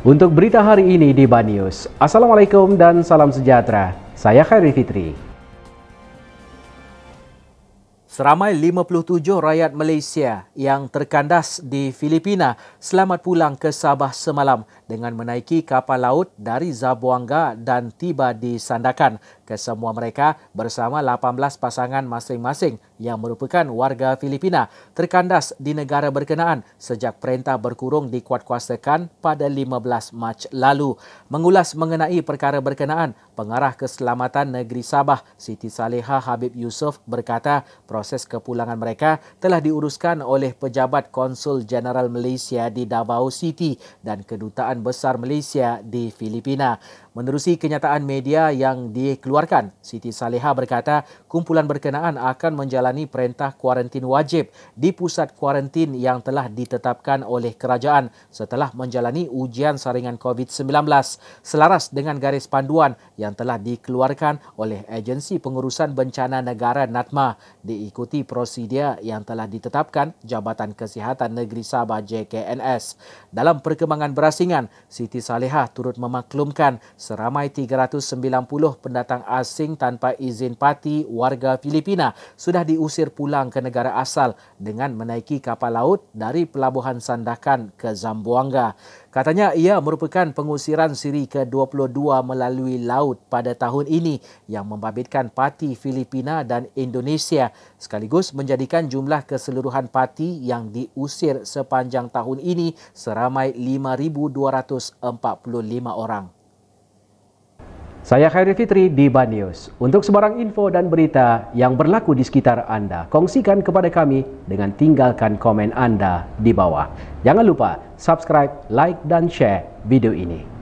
Untuk berita hari ini di Banyus, Assalamualaikum dan salam sejahtera. Saya Khairi Fitri. Seramai 57 rakyat Malaysia yang terkandas di Filipina selamat pulang ke Sabah semalam dengan menaiki kapal laut dari Zabuanga dan tiba di Sandakan kesemua mereka bersama 18 pasangan masing-masing yang merupakan warga Filipina terkandas di negara berkenaan sejak perintah berkurung dikuatkuasakan pada 15 Mac lalu. Mengulas mengenai perkara berkenaan, Pengarah Keselamatan Negeri Sabah Siti Saleha Habib Yusof berkata proses kepulangan mereka telah diuruskan oleh Pejabat Konsul Jeneral Malaysia di Davao City dan Kedutaan Besar Malaysia di Filipina. Menerusi kenyataan media yang dikeluarkan dikeluarkan. Siti Saleha berkata kumpulan berkenaan akan menjalani perintah kuarantin wajib di pusat kuarantin yang telah ditetapkan oleh kerajaan setelah menjalani ujian saringan COVID-19 selaras dengan garis panduan yang telah dikeluarkan oleh Agensi Pengurusan Bencana Negara NATMA diikuti prosedur yang telah ditetapkan Jabatan Kesihatan Negeri Sabah JKNS. Dalam perkembangan berasingan, Siti Saleha turut memaklumkan seramai 390 pendatang asing tanpa izin parti warga Filipina sudah diusir pulang ke negara asal dengan menaiki kapal laut dari Pelabuhan Sandakan ke Zamboanga. Katanya ia merupakan pengusiran siri ke-22 melalui laut pada tahun ini yang membabitkan parti Filipina dan Indonesia sekaligus menjadikan jumlah keseluruhan parti yang diusir sepanjang tahun ini seramai 5,245 orang. Saya Khairul Fitri di Banyus. Untuk sebarang info dan berita yang berlaku di sekitar anda, kongsikan kepada kami dengan tinggalkan komen anda di bawah. Jangan lupa subscribe, like dan share video ini.